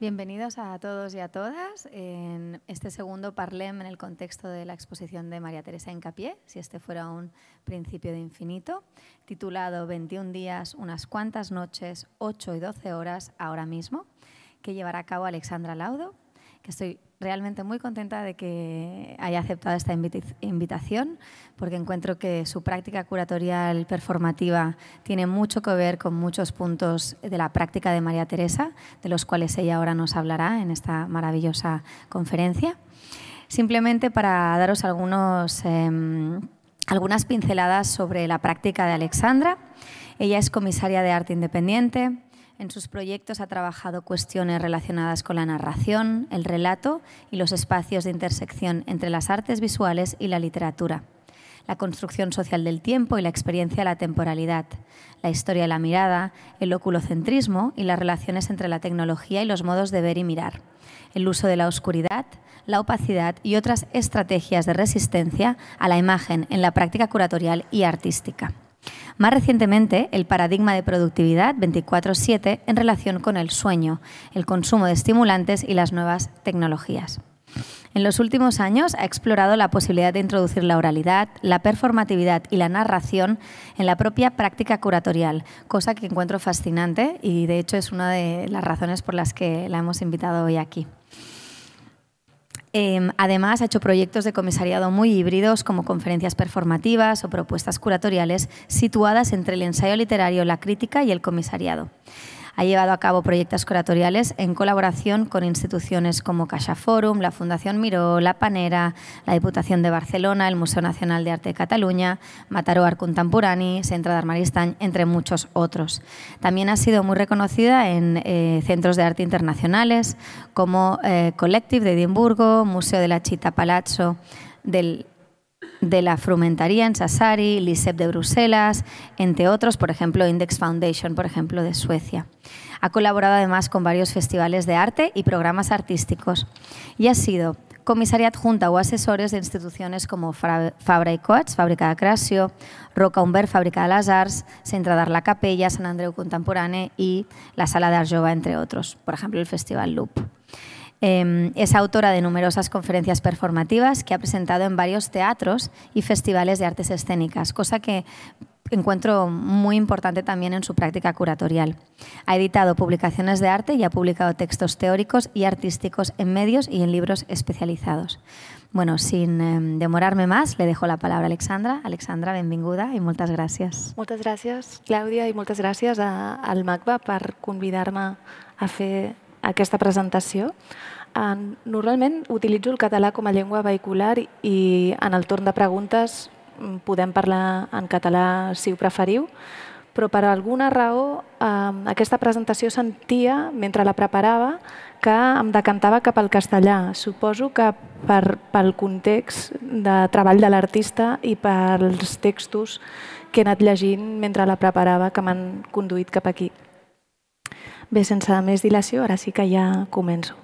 Bienvenidos a todos y a todas en este segundo Parlem en el contexto de la exposición de María Teresa Encapié, si este fuera un principio de infinito, titulado 21 días, unas cuantas noches, 8 y 12 horas ahora mismo, que llevará a cabo Alexandra Laudo, que estoy realmente muy contenta de que haya aceptado esta invitación, porque encuentro que su práctica curatorial performativa tiene mucho que ver con muchos puntos de la práctica de María Teresa, de los cuales ella ahora nos hablará en esta maravillosa conferencia. Simplemente para daros algunos, em, algunas pinceladas sobre la práctica de Alexandra. Ella es comisaria de arte independiente, en sus proyectos ha trabajado cuestiones relacionadas con la narración, el relato y los espacios de intersección entre las artes visuales y la literatura la construcción social del tiempo y la experiencia de la temporalidad, la historia de la mirada, el oculocentrismo y las relaciones entre la tecnología y los modos de ver y mirar, el uso de la oscuridad, la opacidad y otras estrategias de resistencia a la imagen en la práctica curatorial y artística. Más recientemente, el paradigma de productividad 24/7 en relación con el sueño, el consumo de estimulantes y las nuevas tecnologías. En los últimos años ha explorado la posibilidad de introducir la oralidad, la performatividad y la narración en la propia práctica curatorial, cosa que encuentro fascinante y de hecho es una de las razones por las que la hemos invitado hoy aquí. Em, además, ha hecho proyectos de comisariado muy híbridos, como conferencias performativas o propuestas curatoriales situadas entre el ensayo literario, la crítica y el comisariado ha llevado a cabo proyectos curatoriales en colaboración con instituciones como Casa Forum, la Fundación Miró, La Panera, la Diputación de Barcelona, el Museo Nacional de Arte de Cataluña, Mataró arcuntampurani Centro de Armaristán, entre muchos otros. También ha sido muy reconocida en eh, centros de arte internacionales como eh, Collective de Edimburgo, Museo de la Chita Palazzo, del de la Frumentaría en Sassari, LISEP de Bruselas, entre otros, por ejemplo, Index Foundation, por ejemplo, de Suecia. Ha colaborado además con varios festivales de arte y programas artísticos y ha sido comisaria adjunta o asesores de instituciones como Fabra y Coats, Fábrica de Crasio, Roca Humbert, Fábrica de las Arts, Centra dar la Capella, San Andreu Contemporáneo y la Sala de Arjova, entre otros, por ejemplo, el Festival Loop. Em, es autora de numerosas conferencias performativas que ha presentado en varios teatros y festivales de artes escénicas, cosa que encuentro muy importante también en su práctica curatorial. Ha editado publicaciones de arte y ha publicado textos teóricos y artísticos en medios y en libros especializados. Bueno, sin em, demorarme más, le dejo la palabra a Alexandra. Alexandra, benvinguda y muchas gracias. Muchas gracias, Claudia, y muchas gracias a, al MACBA por convidarme a hacer... aquesta presentació. Normalment utilitzo el català com a llengua vehicular i en el torn de preguntes mm, podem parlar en català si ho preferiu, però per alguna raó aquesta presentació sentia, mentre la preparava, que em decantava cap al castellà. Suposo que per, pel context de treball de l'artista i pels textos que he anat llegint mentre la preparava que m'han conduït cap aquí. Bé, sense més sí que ya comenzo.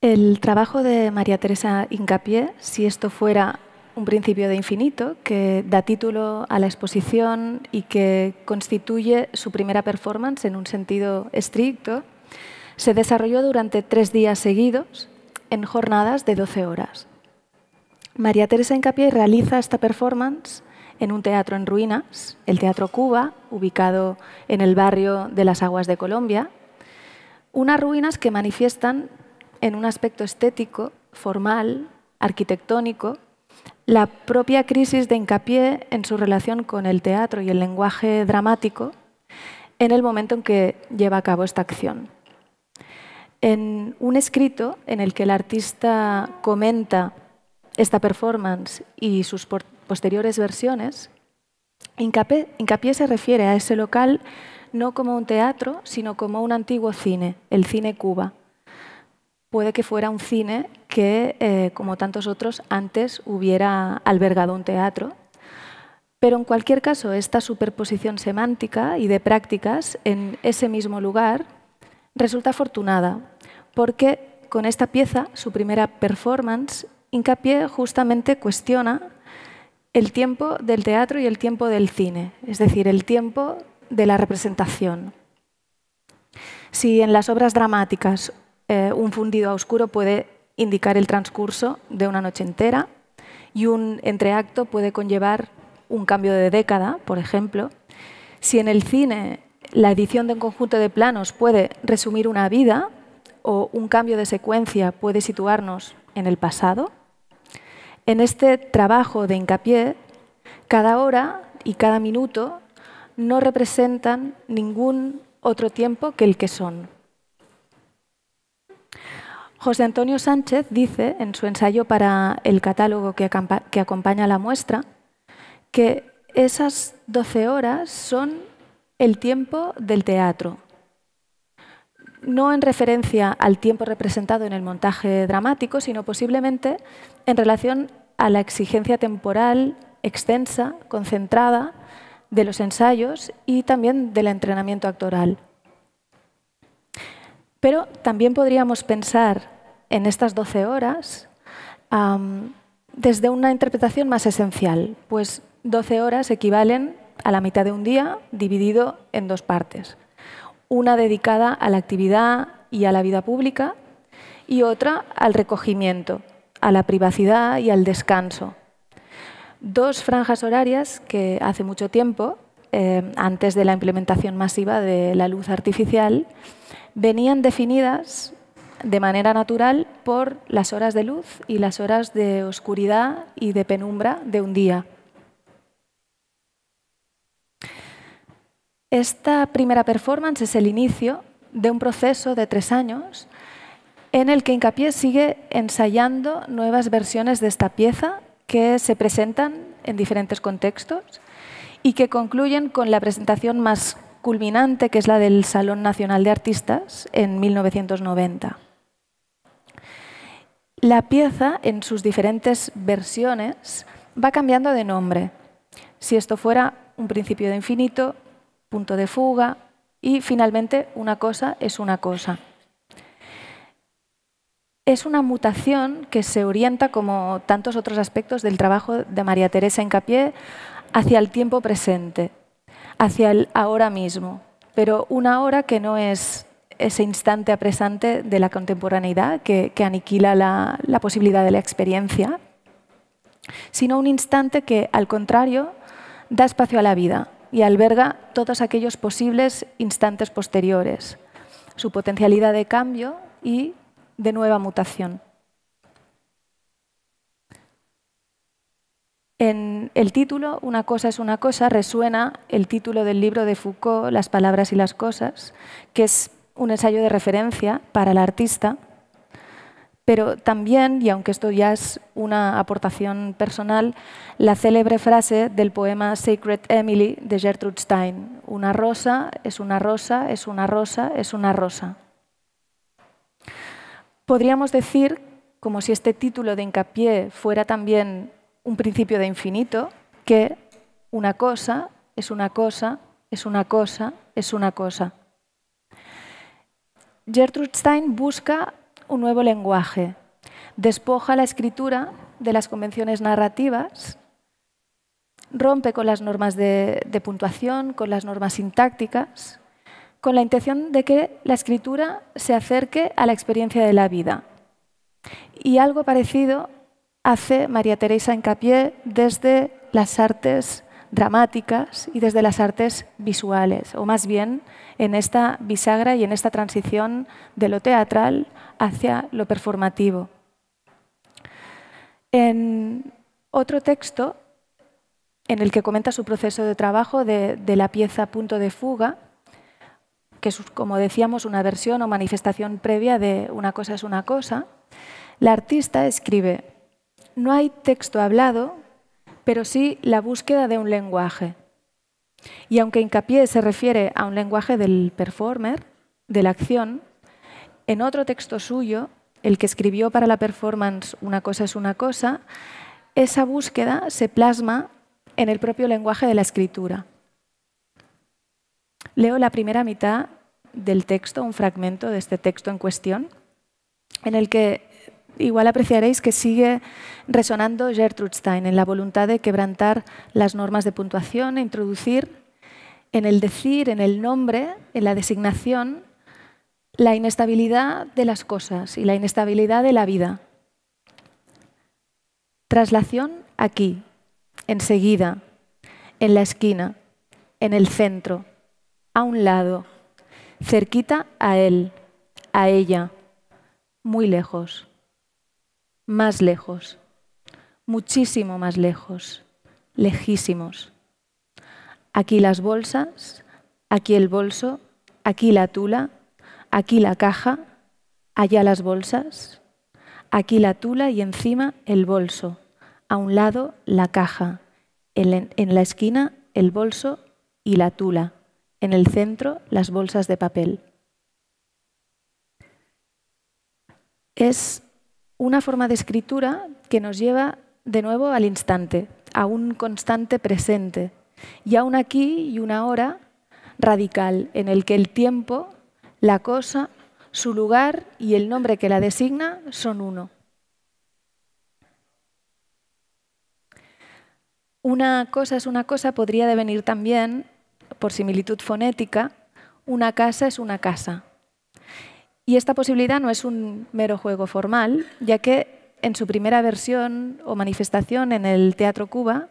El trabajo de María Teresa Incapié, si esto fuera un principio de infinito, que da título a la exposición y que constituye su primera performance en un sentido estricto, se desarrolló durante tres días seguidos en jornadas de 12 horas. María Teresa Encapié realiza esta performance en un teatro en ruinas, el Teatro Cuba, ubicado en el barrio de las Aguas de Colombia. Unas ruinas que manifiestan en un aspecto estético, formal, arquitectónico, la propia crisis de Encapié en su relación con el teatro y el lenguaje dramático en el momento en que lleva a cabo esta acción. En un escrito en el que el artista comenta esta performance y sus posteriores versiones, hincapié, se refiere a ese local no como un teatro, sino como un antiguo cine, el cine Cuba. Puede que fuera un cine que, eh, como tantos otros, antes hubiera albergado un teatro. Pero en cualquier caso, esta superposición semántica y de prácticas en ese mismo lugar resulta afortunada, porque con esta pieza, su primera performance, Incapié justamente cuestiona el tiempo del teatro y el tiempo del cine, es decir, el tiempo de la representación. Si en las obras dramáticas eh, un fundido a oscuro puede indicar el transcurso de una noche entera y un entreacto puede conllevar un cambio de década, por ejemplo, si en el cine la edición de un conjunto de planos puede resumir una vida o un cambio de secuencia puede situarnos en el pasado. En este trabajo de hincapié, cada hora y cada minuto no representan ningún otro tiempo que el que son. José Antonio Sánchez dice en su ensayo para el catálogo que, acompaña la muestra que esas 12 horas son el tiempo del teatro, no en referencia al tiempo representado en el montaje dramático, sino posiblemente en relación a la exigencia temporal extensa, concentrada, de los ensayos y también del entrenamiento actoral. Pero también podríamos pensar en estas 12 horas desde una interpretación más esencial, pues 12 horas equivalen a la mitad de un día dividido en dos partes una dedicada a la actividad y a la vida pública y otra al recogimiento, a la privacidad y al descanso. Dos franjas horarias que hace mucho tiempo, eh, antes de la implementación masiva de la luz artificial, venían definidas de manera natural por las horas de luz y las horas de oscuridad y de penumbra de un día. Esta primera performance es el inicio de un proceso de tres años en el que Incapié sigue ensayando nuevas versiones de esta pieza que se presentan en diferentes contextos y que concluyen con la presentación más culminante, que es la del Salón Nacional de Artistas en 1990. La pieza, en sus diferentes versiones, va cambiando de nombre. Si esto fuera un principio de infinito, punto de fuga y finalmente una cosa es una cosa. Es una mutación que se orienta, como tantos otros aspectos del trabajo de María Teresa Encapié, hacia el tiempo presente, hacia el ahora mismo, pero una hora que no es ese instante apresante de la contemporaneidad que, aniquila la posibilidad de la experiencia, sino un instante que, al contrario, da espacio a la vida, y alberga todos aquellos posibles instantes posteriores, su potencialidad de cambio y de nueva mutación. En el título, Una cosa es una cosa, resuena el título del libro de Foucault, Las palabras y las cosas, que es un ensayo de referencia para el artista pero también, y aunque esto ya es una aportación personal, la célebre frase del poema Sacred Emily de Gertrude Stein, una rosa es una rosa, es una rosa, es una rosa. Podríamos decir, como si este título de hincapié fuera también un principio de infinito, que una cosa es una cosa, es una cosa, es una cosa. Gertrude Stein busca un nuevo lenguaje. Despoja la escritura de las convenciones narrativas, rompe con las normas de, puntuación, con las normas sintácticas, con la intención de que la escritura se acerque a la experiencia de la vida. Y algo parecido hace María Teresa Encapié desde las artes dramáticas y desde las artes visuales, o más bien en esta bisagra y en esta transición de lo teatral hacia lo performativo. En otro texto, en el que comenta su proceso de trabajo de, la pieza Punto de Fuga, que es, como decíamos, una versión o manifestación previa de Una cosa es una cosa, la artista escribe, no hay texto hablado, pero sí la búsqueda de un lenguaje. Y aunque hincapié se refiere a un lenguaje del performer, de la acción, en otro texto suyo, el que escribió para la performance Una cosa es una cosa, esa búsqueda se plasma en el propio lenguaje de la escritura. Leo la primera mitad del texto, un fragmento de este texto en cuestión, en el que igual apreciaréis que sigue resonando Gertrude Stein en la voluntad de quebrantar las normas de puntuación e introducir en el decir, en el nombre, en la designación, la inestabilidad de las cosas y la inestabilidad de la vida. Traslación aquí, enseguida, en la esquina, en el centro, a un lado, cerquita a él, a ella, muy lejos, más lejos, muchísimo más lejos, lejísimos. Aquí las bolsas, aquí el bolso, aquí la tula, Aquí la caja, allá las bolsas, aquí la tula y encima el bolso. A un lado la caja, en, la esquina el bolso y la tula, en el centro las bolsas de papel. Es una forma de escritura que nos lleva de nuevo al instante, a un constante presente y a un aquí y una hora radical en el que el tiempo la cosa, su lugar y el nombre que la designa son uno. Una cosa es una cosa podría devenir también, por similitud fonética, una casa es una casa. Y esta posibilidad no es un mero juego formal, ya que en su primera versión o manifestación en el Teatro Cuba,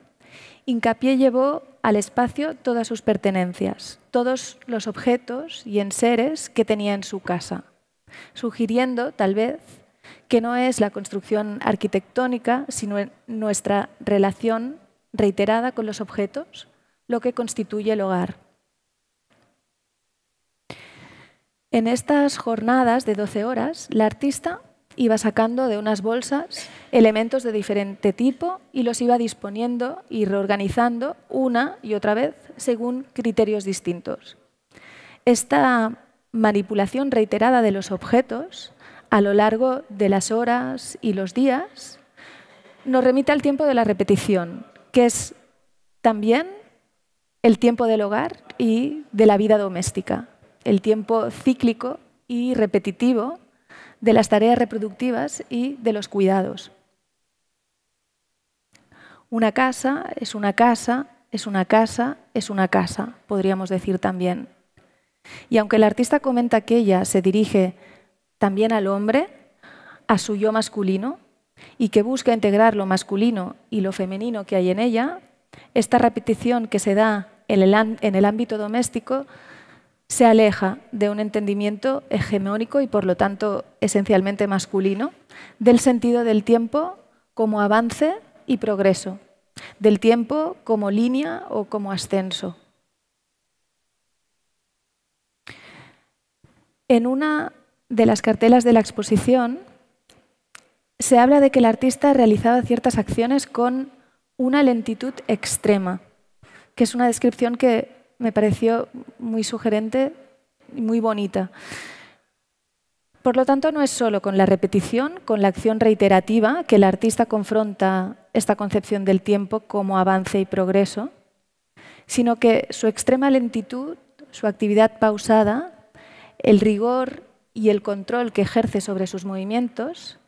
Hincapié llevó al espacio todas sus pertenencias, todos los objetos y enseres que tenía en su casa, sugiriendo, tal vez, que no es la construcción arquitectónica, sino nuestra relación reiterada con los objetos lo que constituye el hogar. En estas jornadas de 12 horas, la artista iba sacando de unas bolsas elementos de diferente tipo y los iba disponiendo y reorganizando una y otra vez según criterios distintos. Esta manipulación reiterada de los objetos a lo largo de las horas y los días nos remite al tiempo de la repetición, que es también el tiempo del hogar y de la vida doméstica, el tiempo cíclico y repetitivo de las tareas reproductivas y de los cuidados. Una casa es una casa, es una casa, es una casa, podríamos decir también. Y aunque el artista comenta que ella se dirige también al hombre, a su yo masculino, y que busca integrar lo masculino y lo femenino que hay en ella, esta repetición que se da en el, en el ámbito doméstico se aleja de un entendimiento hegemónico y por lo tanto esencialmente masculino del sentido del tiempo como avance y progreso, del tiempo como línea o como ascenso. En una de las cartelas de la exposición se habla de que el artista realizaba ciertas acciones con una lentitud extrema, que es una descripción que me pareció muy sugerente y muy bonita. Por lo tanto, no es solo con la repetición, con la acción reiterativa, que el artista confronta esta concepción del tiempo como avance y progreso, sino que su extrema lentitud, su actividad pausada, el rigor y el control que ejerce sobre sus movimientos,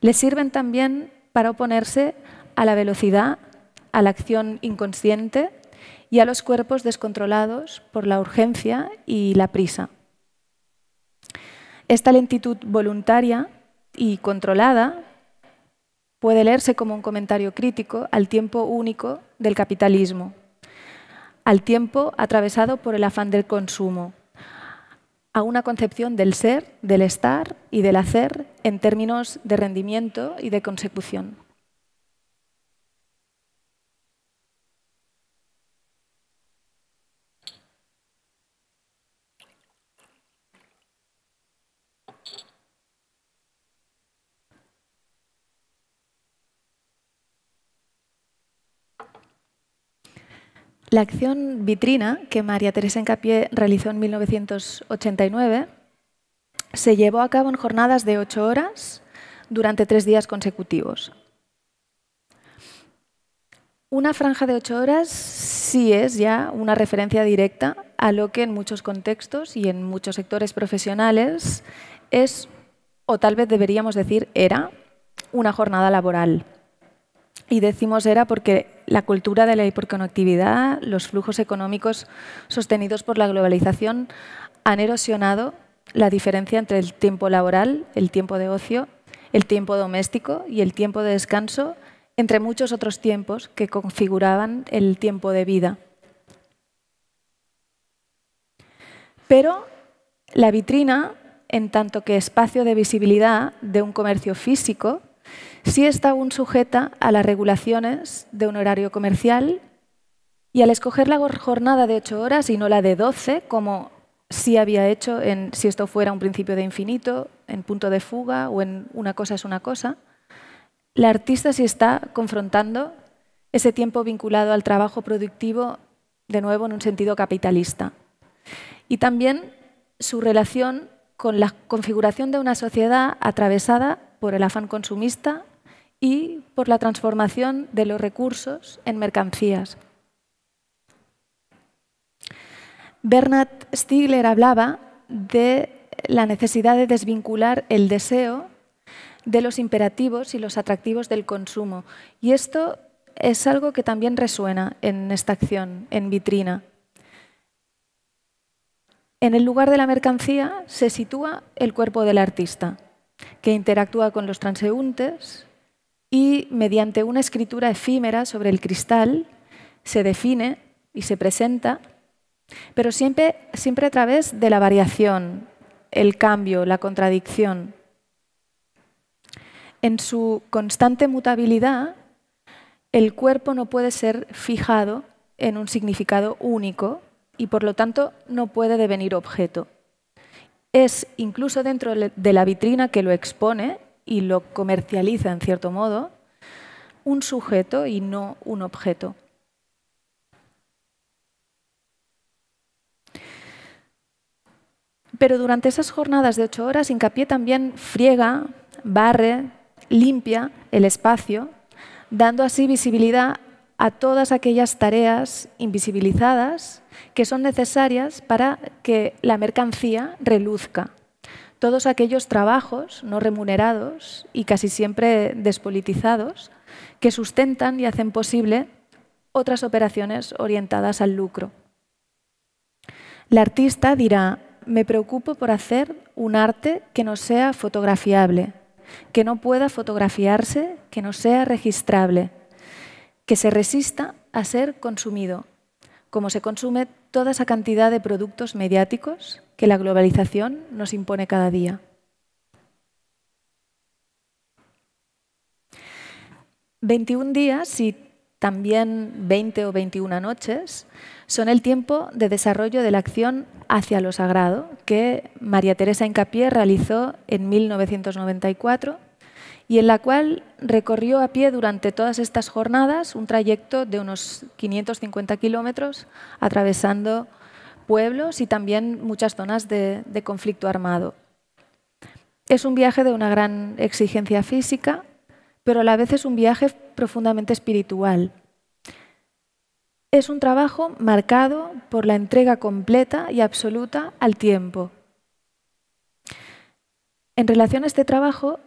le sirven también para oponerse a la velocidad, a la acción inconsciente y a los cuerpos descontrolados por la urgencia y la prisa. Esta lentitud voluntaria y controlada puede leerse como un comentario crítico al tiempo único del capitalismo, al tiempo atravesado por el afán del consumo, a una concepción del ser, del estar y del hacer en términos de rendimiento y de consecución. La acción vitrina que María Teresa Encapié realizó en 1989 se llevó a cabo en jornadas de ocho horas durante tres días consecutivos. Una franja de ocho horas sí es ya una referencia directa a lo que en muchos contextos y en muchos sectores profesionales es, o tal vez deberíamos decir, era una jornada laboral. Y decimos era porque la cultura de la hiperconectividad, los flujos económicos sostenidos por la globalización han erosionado la diferencia entre el tiempo laboral, el tiempo de ocio, el tiempo doméstico y el tiempo de descanso, entre muchos otros tiempos que configuraban el tiempo de vida. Pero la vitrina, en tanto que espacio de visibilidad de un comercio físico, si está aún sujeta a las regulaciones de un horario comercial y al escoger la jornada de ocho horas y no la de doce, como sí había hecho en si esto fuera un principio de infinito, en punto de fuga o en una cosa es una cosa, la artista sí está confrontando ese tiempo vinculado al trabajo productivo, de nuevo en un sentido capitalista. Y también su relación con la configuración de una sociedad atravesada por el afán consumista y por la transformación de los recursos en mercancías. Bernard Stiegler hablaba de la necesidad de desvincular el deseo de los imperativos y los atractivos del consumo. Y esto es algo que también resuena en esta acción, en vitrina. En el lugar de la mercancía se sitúa el cuerpo del artista, que interactúa con los transeúntes, y mediante una escritura efímera sobre el cristal se define y se presenta, pero siempre, a través de la variación, el cambio, la contradicción. En su constante mutabilidad, el cuerpo no puede ser fijado en un significado único y por lo tanto no puede devenir objeto. Es incluso dentro de la vitrina que lo expone y lo comercializa en cierto modo, un sujeto y no un objeto. Pero durante esas jornadas de ocho horas, hincapié también friega, barre, limpia el espacio, dando así visibilidad a todas aquellas tareas invisibilizadas que son necesarias para que la mercancía reluzca todos aquellos trabajos no remunerados y casi siempre despolitizados que sustentan y hacen posible otras operaciones orientadas al lucro. La artista dirá, me preocupo por hacer un arte que no sea fotografiable, que no pueda fotografiarse, que no sea registrable, que se resista a ser consumido, como se consume toda esa cantidad de productos mediáticos que la globalización nos impone cada día. ¿21 días y también 20 o 21 noches son el tiempo de desarrollo de la acción hacia lo sagrado que María Teresa Incapié realizó en 1994 y en la cual recorrió a pie durante todas estas jornadas un trayecto de unos 550 kilómetros atravesando pueblos y también muchas zonas de, conflicto armado. Es un viaje de una gran exigencia física, pero a la vez es un viaje profundamente espiritual. Es un trabajo marcado por la entrega completa y absoluta al tiempo. En relación a este trabajo,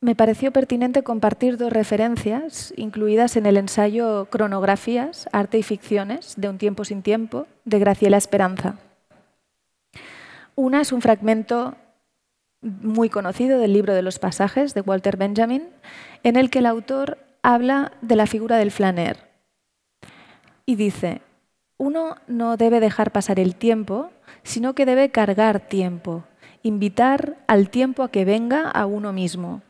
me pareció pertinente compartir dos referencias incluidas en el ensayo Cronografías, Arte y Ficciones, de Un tiempo sin tiempo, de Graciela Esperanza. Una es un fragmento muy conocido del libro de los pasajes de Walter Benjamin, en el que el autor habla de la figura del flaner y dice, uno no debe dejar pasar el tiempo, sino que debe cargar tiempo, invitar al tiempo a que venga a uno mismo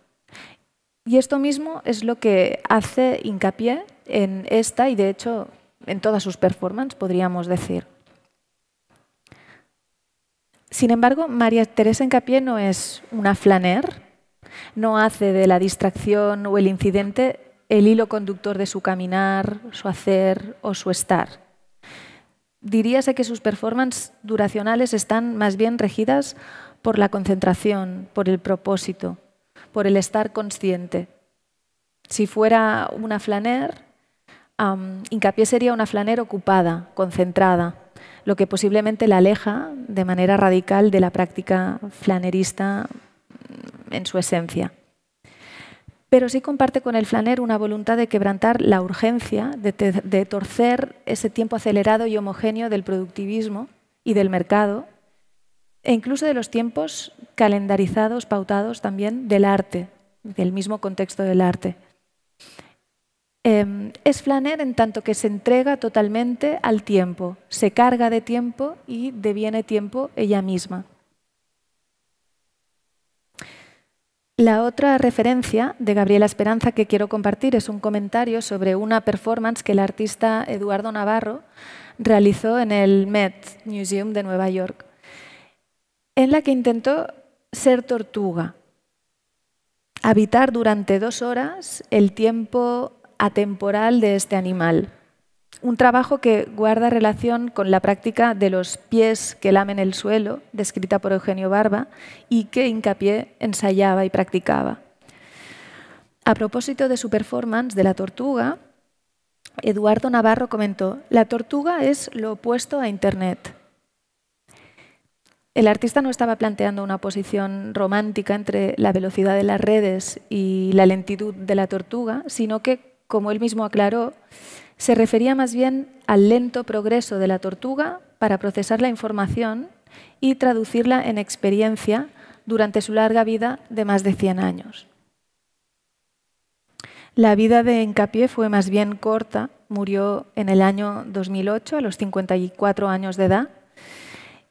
y esto mismo es lo que hace hincapié en esta y de hecho en todas sus performances, podríamos decir. Sin embargo, María Teresa Hincapié no es una flaner, no hace de la distracción o el incidente el hilo conductor de su caminar, su hacer o su estar. Diríase que sus performances duracionales están más bien regidas por la concentración, por el propósito, por el estar consciente. Si fuera una flaner, hincapié sería una flaner ocupada, concentrada, lo que posiblemente la aleja de manera radical de la práctica flanerista mm, en su esencia. Pero sí comparte con el flaner una voluntad de quebrantar la urgencia, de torcer ese tiempo acelerado y homogéneo del productivismo y del mercado e incluso de los tiempos calendarizados, pautados también del arte, del mismo contexto del arte. Em, es Flaner en tanto que se entrega totalmente al tiempo, se carga de tiempo y deviene tiempo ella misma. La otra referencia de Gabriela Esperanza que quiero compartir es un comentario sobre una performance que el artista Eduardo Navarro realizó en el Met Museum de Nueva York en la que intentó ser tortuga, habitar durante dos horas el tiempo atemporal de este animal. Un trabajo que guarda relación con la práctica de los pies que lamen el suelo, descrita por Eugenio Barba, y que Hincapié ensayaba y practicaba. A propósito de su performance de la tortuga, Eduardo Navarro comentó, la tortuga es lo opuesto a Internet. El artista no estaba planteando una posición romántica entre la velocidad de las redes y la lentitud de la tortuga, sino que, como él mismo aclaró, se refería más bien al lento progreso de la tortuga para procesar la información y traducirla en experiencia durante su larga vida de más de 100 años. La vida de Encapié fue más bien corta, murió en el año 2008 a los 54 años de edad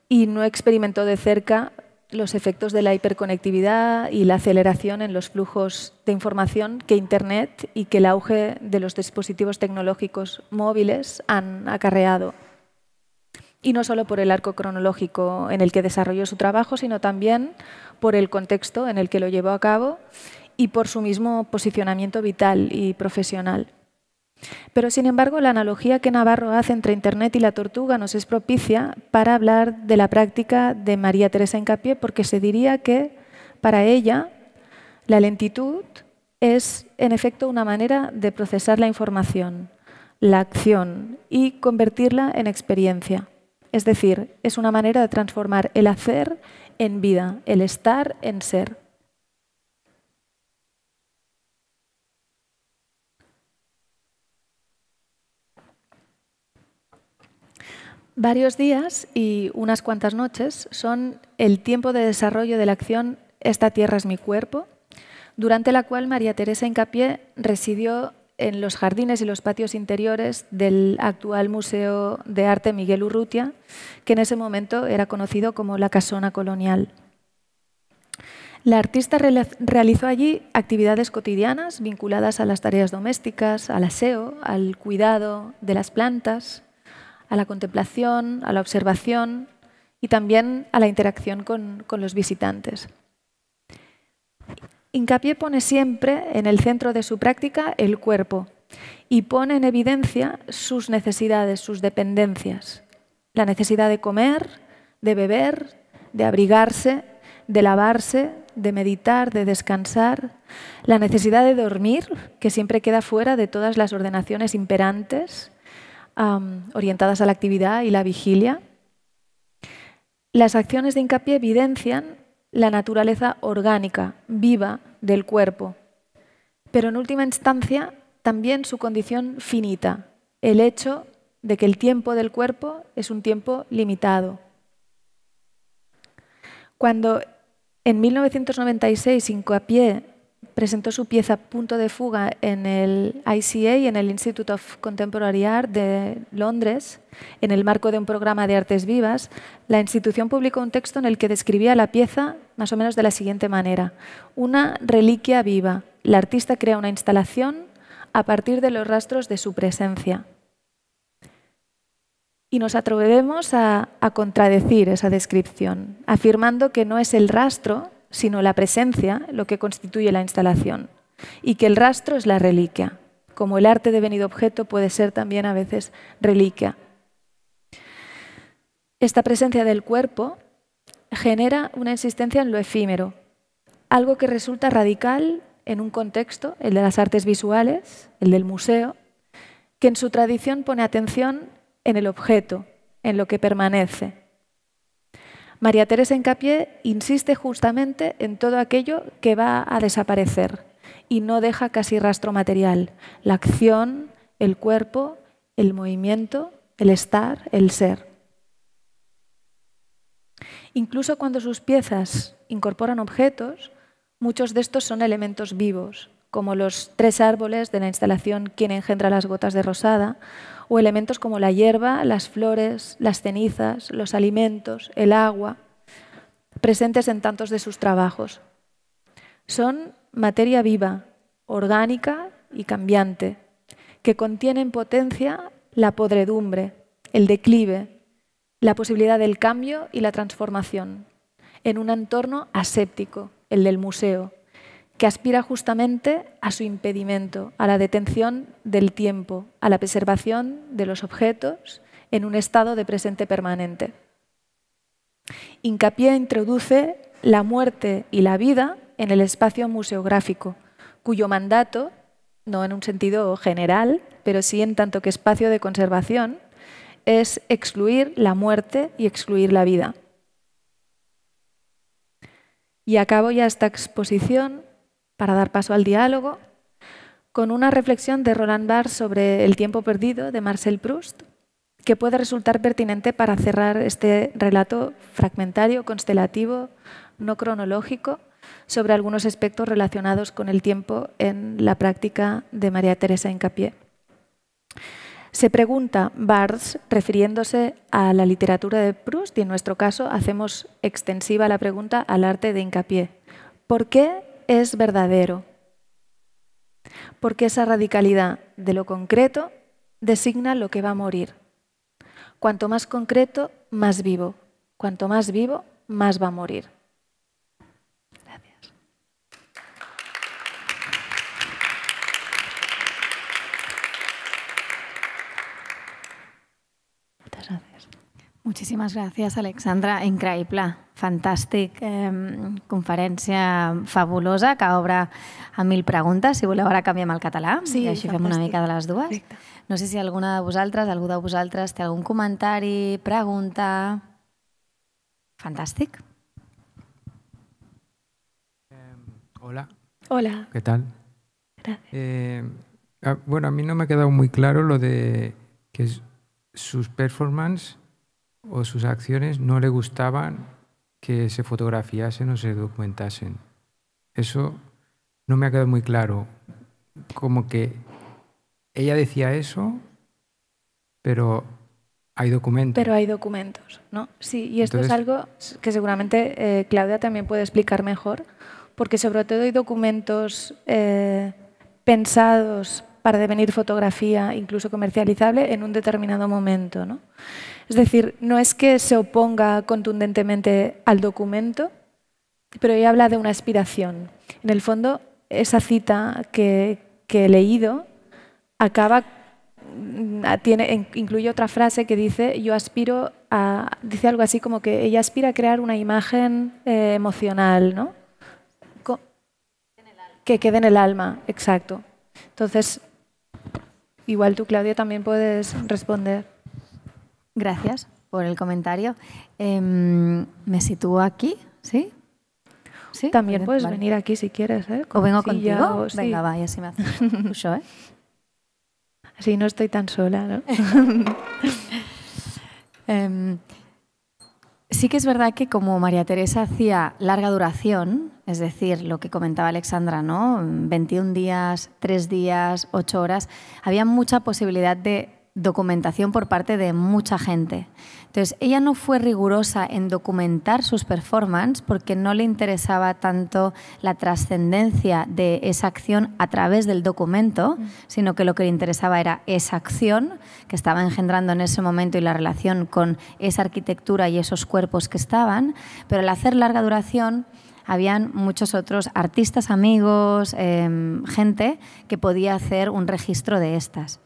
y no experimentó de cerca los efectos de la hiperconectividad y la aceleración en los flujos de información que Internet y que el auge de los dispositivos tecnológicos móviles han acarreado. Y no solo por el arco cronológico en el que desarrolló su trabajo, sino también por el contexto en el que lo llevó a cabo y por su mismo posicionamiento vital y profesional. Pero sin embargo, la analogía que Navarro hace entre Internet y la tortuga nos es propicia para hablar de la práctica de María Teresa Encapié, porque se diría que para ella la lentitud es en efecto una manera de procesar la información, la acción y convertirla en experiencia. Es decir, es una manera de transformar el hacer en vida, el estar en ser. Varios días y unas cuantas noches son el tiempo de desarrollo de la acción Esta tierra es mi cuerpo, durante la cual María Teresa Incapié residió en los jardines y los patios interiores del actual Museo de Arte Miguel Urrutia, que en ese momento era conocido como la Casona Colonial. La artista realizó allí actividades cotidianas vinculadas a las tareas domésticas, al aseo, al cuidado de las plantas, a la contemplación, a la observación y también a la interacción con, los visitantes. Incapié pone siempre en el centro de su práctica el cuerpo y pone en evidencia sus necesidades, sus dependencias. La necesidad de comer, de beber, de abrigarse, de lavarse, de meditar, de descansar, la necesidad de dormir, que siempre queda fuera de todas las ordenaciones imperantes, orientadas a la actividad y la vigilia. Las acciones de hincapié evidencian la naturaleza orgánica, viva del cuerpo, pero en última instancia también su condición finita, el hecho de que el tiempo del cuerpo es un tiempo limitado. Cuando en 1996 Hincapié presentó su pieza Punto de fuga en el ICA, en el Institute of Contemporary Art de Londres, en el marco de un programa de artes vivas, la institución publicó un texto en el que describía la pieza más o menos de la siguiente manera. Una reliquia viva. La artista crea una instalación a partir de los rastros de su presencia. Y nos atrevemos a contradecir esa descripción, afirmando que no es el rastro sino la presencia lo que constituye la instalación, y que el rastro es la reliquia, como el arte devenido objeto puede ser también a veces reliquia. Esta presencia del cuerpo genera una insistencia en lo efímero, algo que resulta radical en un contexto, el de las artes visuales, el del museo, que en su tradición pone atención en el objeto, en lo que permanece, María Teresa Encapié insiste justamente en todo aquello que va a desaparecer y no deja casi rastro material. La acción, el cuerpo, el movimiento, el estar, el ser. Incluso cuando sus piezas incorporan objetos, muchos de estos son elementos vivos, como los tres árboles de la instalación Quien engendra las gotas de rosada o elementos como la hierba, las flores, las cenizas, los alimentos, el agua, presentes en tantos de sus trabajos. Son materia viva, orgánica y cambiante, que contiene en potencia la podredumbre, el declive, la posibilidad del cambio y la transformación, en un entorno aséptico, el del museo, que aspira justamente a su impedimento, a la detención del tiempo, a la preservación de los objetos en un estado de presente permanente. Hincapié introduce la muerte y la vida en el espacio museográfico, cuyo mandato, no en un sentido general, pero sí en tanto que espacio de conservación, es excluir la muerte y excluir la vida. Y acabo ya esta exposición para dar paso al diálogo con una reflexión de Roland Barthes sobre el tiempo perdido de Marcel Proust, que puede resultar pertinente para cerrar este relato fragmentario, constelativo, no cronológico, sobre algunos aspectos relacionados con el tiempo en la práctica de María Teresa Hincapié. Se pregunta Barthes, refiriéndose a la literatura de Proust, y en nuestro caso hacemos extensiva la pregunta al arte de Hincapié. ¿Por qué es verdadero, porque esa radicalidad de lo concreto designa lo que va a morir. Cuanto más concreto, más vivo. Cuanto más vivo, más va a morir. Muchísimas gracias, Alexandra. Increïble, fantàstic, eh, conferència fabulosa que obre a mil preguntes. Si voleu, ara canviem al català sí, i així fantàstic. fem una mica de les dues. Perfecte. No sé si alguna de vosaltres, algú de vosaltres, té algun comentari, pregunta... Fantàstic. Eh, hola. Hola. ¿Qué tal? Gracias. Eh, ah, bueno, a mí no me ha quedado muy claro lo de que sus performances o sus acciones no le gustaban que se fotografiasen o se documentasen. Eso no me ha quedado muy claro. Como que ella decía eso, pero hay documentos. Pero hay documentos, ¿no? Sí, y esto es algo que seguramente eh, Claudia también puede explicar mejor, porque sobre todo hay documentos eh, pensados para devenir fotografía, incluso comercializable, en un determinado momento, ¿no? Es decir, no es que se oponga contundentemente al documento, pero ella habla de una aspiración. En el fondo, esa cita que, he leído acaba mm, incluye otra frase que dice, yo aspiro a, dice algo así como que ella aspira a crear una imagen eh, emocional, ¿no? que quede en el alma, exacto. Entonces, igual tú, Claudia, también puedes responder. Gracias por el comentario. Em, me sitúo aquí, ¿sí? ¿Sí? También puedes venir aquí si quieres, ¿eh? o vengo contigo. Venga, vaya, así me hace mucho. ¿eh? Así no estoy tan sola, ¿no? Em, sí que es verdad que como María Teresa hacía larga duración, es decir, lo que comentaba Alexandra, ¿no? 21 días, 3 días, 8 horas, había mucha posibilidad de documentación por parte de mucha gente. Entonces, ella no fue rigurosa en documentar sus performances porque no le interesaba tanto la trascendencia de esa acción a través del documento, sino que lo que le interesaba era esa acción que estaba engendrando en ese momento y la relación con esa arquitectura y esos cuerpos que estaban. Pero al hacer larga duración, habían muchos otros artistas, amigos, em, gente que podía hacer un registro de estas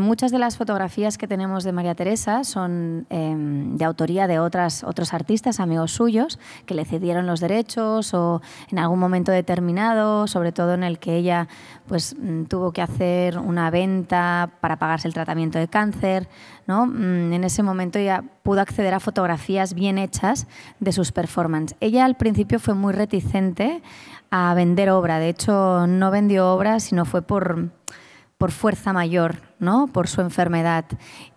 muchas de las fotografías que tenemos de María Teresa son em, de autoría de otras, otros artistas, amigos suyos, que le cedieron los derechos o en algún momento determinado, sobre todo en el que ella pues, mm, tuvo que hacer una venta para pagarse el tratamiento de cáncer. ¿no? Mm, en ese momento ella pudo acceder a fotografías bien hechas de sus performances. Ella al principio fue muy reticente a vender obra, de hecho no vendió obra, sino fue por por fuerza mayor, ¿no? por su enfermedad.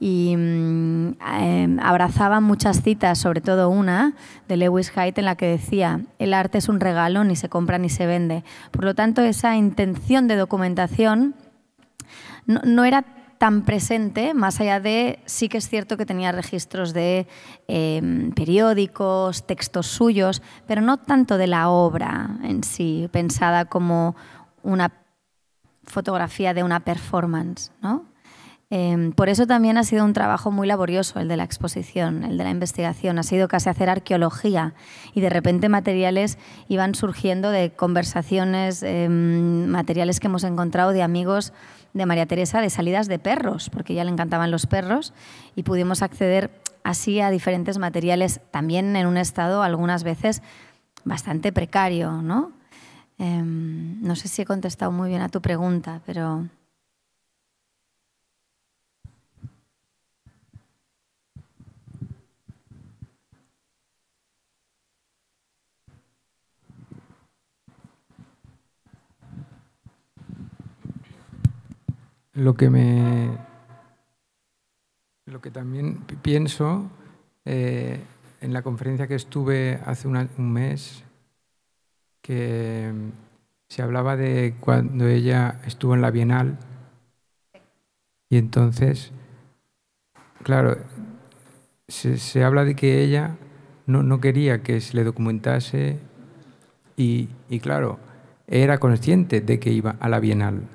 Y mm, em, abrazaba muchas citas, sobre todo una de Lewis Haidt, en la que decía, el arte es un regalo, ni se compra ni se vende. Por lo tanto, esa intención de documentación no, era tan presente, más allá de, sí que es cierto que tenía registros de em, periódicos, textos suyos, pero no tanto de la obra en sí, pensada como una fotografía de una performance, ¿no? Em, por eso también ha sido un trabajo muy laborioso el de la exposición, el de la investigación. Ha sido casi hacer arqueología y de repente materiales iban surgiendo de conversaciones, em, materiales que hemos encontrado de amigos de María Teresa de salidas de perros, porque ya le encantaban los perros y pudimos acceder así a diferentes materiales, también en un estado algunas veces bastante precario, ¿no? Em, no sé si he contestado muy bien a tu pregunta, pero... Lo que me... Lo que también pienso, eh, en la conferencia que estuve hace un mes, Mm, se hablaba de cuando ella estuvo en la Bienal y entonces, claro, se, se habla de que ella no, no, quería que se le documentase y, y claro, era consciente de que iba a la Bienal.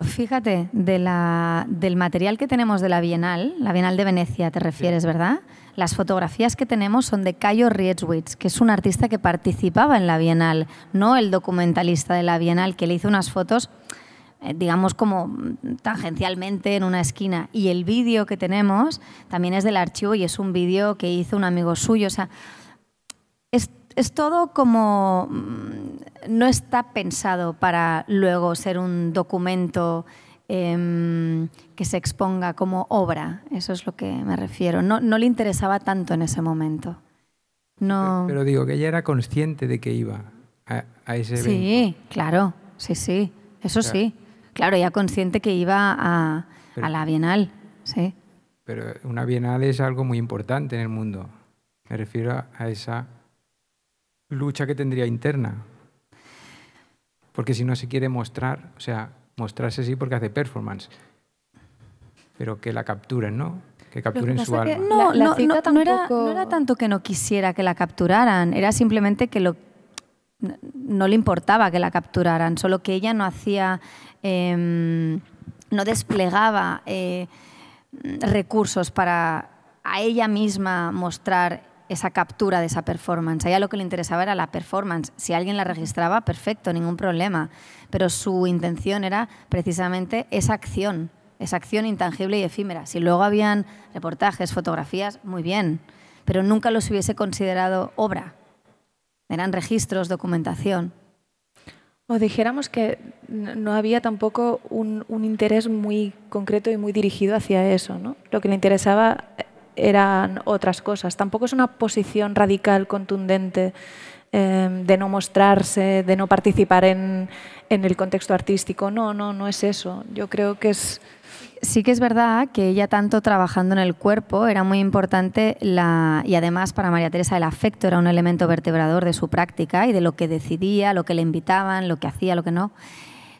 Fíjate, de la, del material que tenemos de la Bienal, la Bienal de Venecia te refieres, ¿verdad? Las fotografías que tenemos son de Cayo Rietzwitz, que es un artista que participaba en la Bienal, no el documentalista de la Bienal, que le hizo unas fotos, eh, digamos, como tangencialmente en una esquina. Y el vídeo que tenemos también es del archivo y es un vídeo que hizo un amigo suyo. O sea, es todo como mm, no está pensado para luego ser un documento em, que se exponga como obra, eso es lo que me refiero. No, le interesaba tanto en ese momento. No... Pero, digo que ella era consciente de que iba a, ese evento. Sí, claro, sí, sí, eso sí. Claro, ella consciente que iba a, a la Bienal, sí. Pero una Bienal es algo muy importante en el mundo. Me refiero a esa lucha que tendría interna. Porque si no se quiere mostrar, o sea, mostrarse sí porque hace performance, pero que la capturen, ¿no? Que capturen su alma. no, no, era, tanto que no quisiera que la capturaran, era simplemente que lo no le importaba que la capturaran, solo que ella no hacía, em, no desplegaba eh, recursos para a ella misma mostrar esa captura de esa performance. A ella lo que le interesaba era la performance. Si alguien la registraba, perfecto, ningún problema. Pero su intención era precisamente esa acción, esa acción intangible y efímera. Si luego habían reportajes, fotografías, muy bien, pero nunca los hubiese considerado obra. Eran registros, documentación. O dijéramos que no había tampoco un, un interés muy concreto y muy dirigido hacia eso, ¿no? Lo que le interesaba eh, eran otras cosas. Tampoco es una posición radical, contundente, em, de no mostrarse, de no participar en, el contexto artístico. No, no, no es eso. Yo creo que es... Sí que es verdad que ella tanto trabajando en el cuerpo era muy importante y además para María Teresa el afecto era un elemento vertebrador de su práctica y de lo que decidía, lo que le invitaban, lo que hacía, lo que no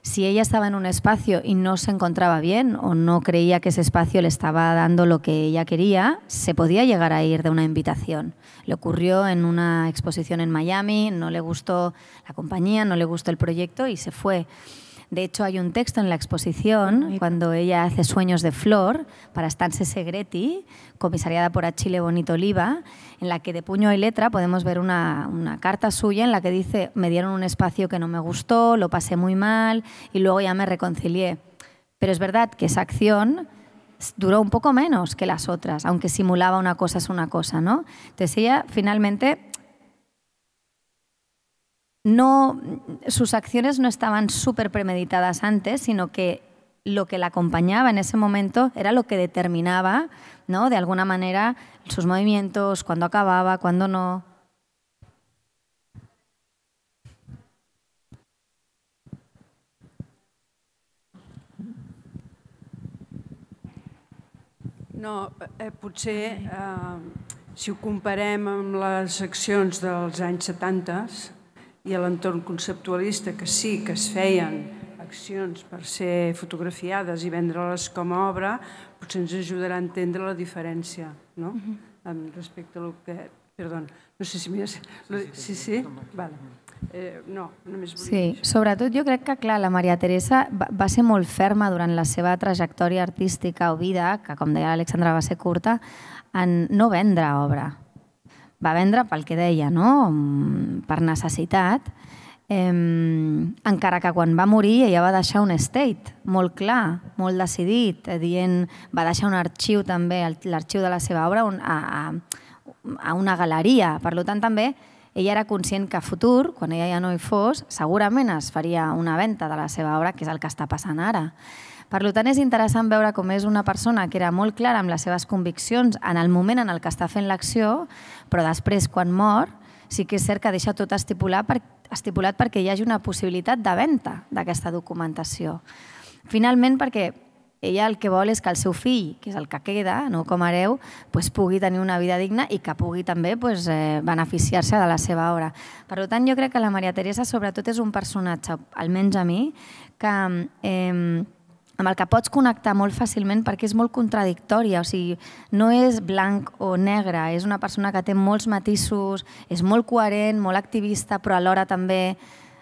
si ella estaba en un espacio y no se encontraba bien o no creía que ese espacio le estaba dando lo que ella quería, se podía llegar a ir de una invitación. Le ocurrió en una exposición en Miami, no le gustó la compañía, no le gustó el proyecto y se fue. De hecho, hay un texto en la exposición cuando ella hace Sueños de Flor para Stanse Segreti, comisariada por Achille Bonito Oliva, en la que de puño y letra podemos ver una, carta suya en la que dice, me dieron un espacio que no me gustó, lo pasé muy mal y luego ya me reconcilié. Pero es verdad que esa acción duró un poco menos que las otras, aunque simulaba una cosa es una cosa, ¿no? Entonces ella finalmente no, sus acciones no estaban súper premeditadas antes, sino que lo que la acompañaba en ese momento era lo que determinaba, ¿no? De alguna manera, sus movimientos, cuándo acababa, cuándo no. No, eh, potser eh, si ho comparem amb les accions dels anys 70 i a l'entorn conceptualista que sí que es feien accions per ser fotografiades i vendre-les com a obra, potser ens ajudarà a entendre la diferència, no? Mm-hmm. respecte a lo que... Perdó, no sé si mires... Sí, sí? sí? Vale. Eh, no, només volia... Sí, sobretot jo crec que, clar, la Maria Teresa va, ser molt ferma durant la seva trajectòria artística o vida, que, com deia l'Alexandra, va ser curta, en no vendre obra. Va vendre pel que deia, no? Mm, per necessitat, eh, encara que quan va morir ella va deixar un estate molt clar, molt decidit, eh, dient, va deixar un arxiu també, l'arxiu de la seva obra, un, a, a, a una galeria. Per tant, també ella era conscient que a futur, quan ella ja no hi fos, segurament es faria una venda de la seva obra, que és el que està passant ara. Per tant, és interessant veure com és una persona que era molt clara amb les seves conviccions en el moment en el que està fent l'acció, però després, quan mor, sí que és cert que deixa tot estipular perquè estipulat perquè hi hagi una possibilitat de venda d'aquesta documentació. Finalment, perquè ella el que vol és que el seu fill, que és el que queda no, com a hereu, pues, pugui tenir una vida digna i que pugui també pues, eh, beneficiar-se de la seva obra. Per tant, jo crec que la Maria Teresa sobretot és un personatge, almenys a mi, que eh, amb el que pots connectar molt fàcilment perquè és molt contradictòria, o sigui, no és blanc o negre, és una persona que té molts matisos, és molt coherent, molt activista, però alhora també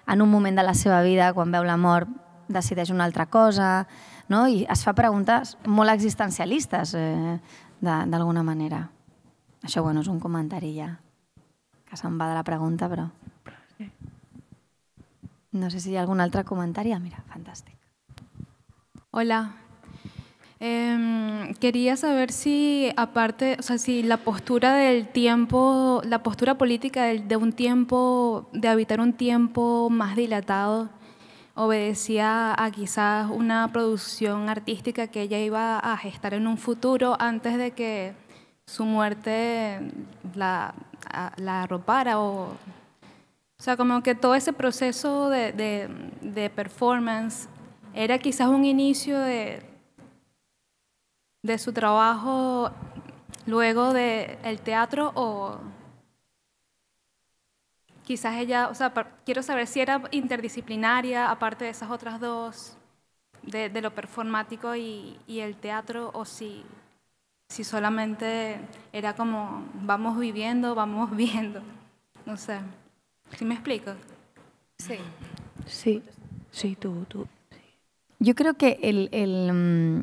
en un moment de la seva vida, quan veu la mort, decideix una altra cosa, no? i es fa preguntes molt existencialistes, eh, d'alguna manera. Això, bueno, és un comentari ja, que se'n va de la pregunta, però... No sé si hi ha algun altre comentari. Ah, mira, fantàstic. Hola. Em, quería saber si, aparte, o sea, si la postura del tiempo, la postura política de, un tiempo, de habitar un tiempo más dilatado, obedecía a quizás una producción artística que ella iba a gestar en un futuro antes de que su muerte la, arropara o. O sea, como que todo ese proceso de, de performance era quizás un inicio de, de su trabajo luego del teatro o quizás ella, o sea, quiero saber si era interdisciplinaria, aparte de esas otras dos, de, lo performático y, el teatro, o si, si solamente era como vamos viviendo, vamos viendo. No sé. ¿Sí me explico? Sí. Sí, sí, tú, tú. Yo creo que mm,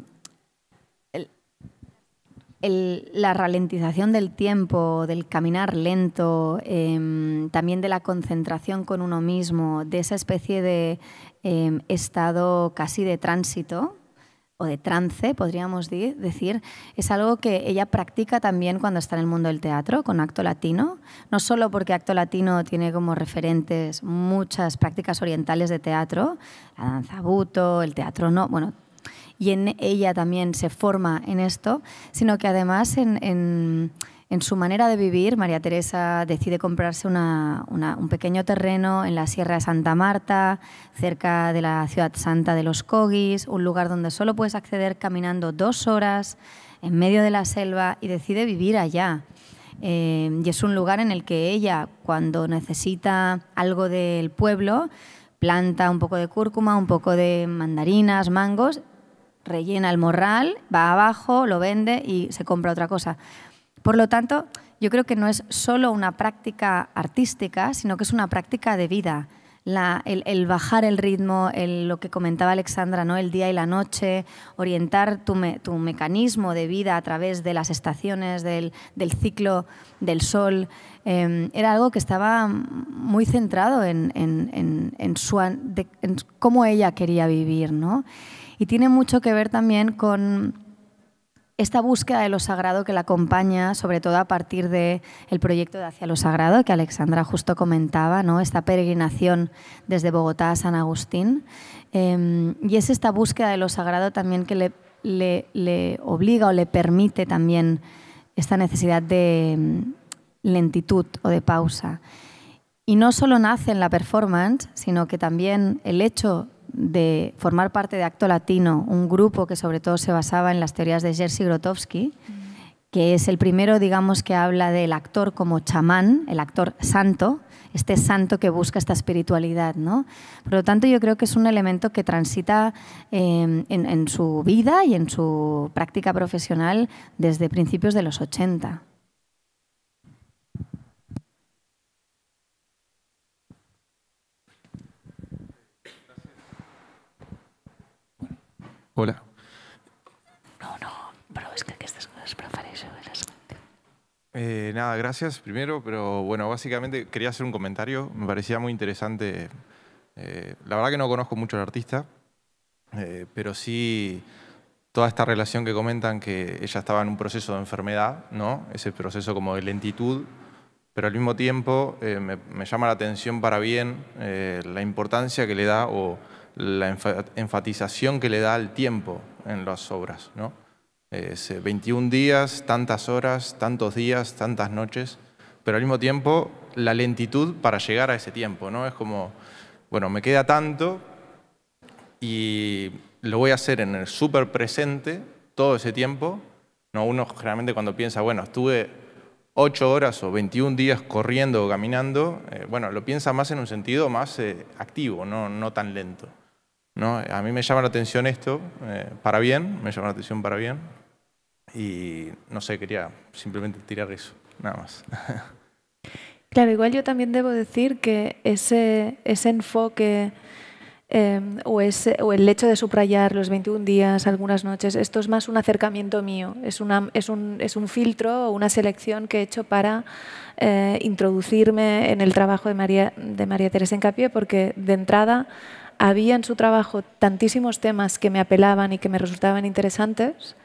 la ralentización del tiempo, del caminar lento, em, también de la concentración con uno mismo, de esa especie de em, estado casi de tránsito, o de trance, podríamos decir, es algo que ella practica también cuando está en el mundo del teatro, con Acto Latino, no solo porque Acto Latino tiene como referentes muchas prácticas orientales de teatro, la danza buto, el teatro no, bueno, y en ella también se forma en esto, sino que además en, en en su manera de vivir, María Teresa decide comprarse un pequeño terreno en la Sierra de Santa Marta, cerca de la ciudad santa de los Cogis, un lugar donde solo puedes acceder caminando dos horas, en medio de la selva, y decide vivir allá. Eh, y es un lugar en el que ella, cuando necesita algo del pueblo, planta un poco de cúrcuma, un poco de mandarinas, mangos, rellena el morral, va abajo, lo vende y se compra otra cosa. Por lo tanto, yo creo que no es solo una práctica artística, sino que es una práctica de vida. el, bajar el ritmo, lo que comentaba Alexandra, ¿no? el día y la noche, orientar tu, mecanismo de vida a través de las estaciones, del, ciclo del sol, em, era algo que estaba muy centrado en, cómo ella quería vivir. ¿no? Y tiene mucho que ver también con esta búsqueda de lo sagrado que la acompaña, sobre todo a partir del proyecto de Hacia lo Sagrado, que Alexandra justo comentaba, ¿no? esta peregrinación desde Bogotá a San Agustín. Em, y es esta búsqueda de lo sagrado también que le obliga o le permite también esta necesidad de em, lentitud o de pausa. Y no solo nace en la performance, sino que también el hecho de formar parte de Acto Latino, un grupo que sobre todo se basaba en las teorías de Jerzy Grotowski, que es el primero, digamos, que habla del actor como chamán, el actor santo, este santo que busca esta espiritualidad. ¿no? Por lo tanto, yo creo que es un elemento que transita em, en, en su vida y en su práctica profesional desde principios de los 80. Hola. No, no, pero es que estas cosas eh, nada, gracias primero, pero bueno, básicamente quería hacer un comentario, me parecía muy interesante. Eh, la verdad que no conozco mucho al artista, eh, pero sí toda esta relación que comentan que ella estaba en un proceso de enfermedad, ¿no? Ese proceso como de lentitud, pero al mismo tiempo me, me, llama la atención para bien la importancia que le da o la enfatización que le da al tiempo en las obras. ¿no? Es 21 eh, días, tantas horas, tantos días, tantas noches, pero al mismo tiempo la lentitud para llegar a ese tiempo. ¿no? Es como, bueno, me queda tanto y lo voy a hacer en el súper presente todo ese tiempo. ¿no? Uno generalmente cuando piensa, bueno, estuve 8 horas o 21 días corriendo o caminando, eh, bueno, lo piensa más en un sentido más eh, activo, no, no tan lento. ¿no? A mí me llama la atención esto, eh, para bien, me llama la atención para bien. Y no sé, quería simplemente tirar eso, nada más. Claro, igual yo también debo decir que ese, enfoque em, o, el hecho de subrayar los 21 días, algunas noches, esto es más un acercamiento mío, es, un, filtro o una selección que he hecho para eh, introducirme en el trabajo de María, de María Teresa Encapié, porque de entrada había en su trabajo tantísimos temas que me apelaban y que me resultaban interesantes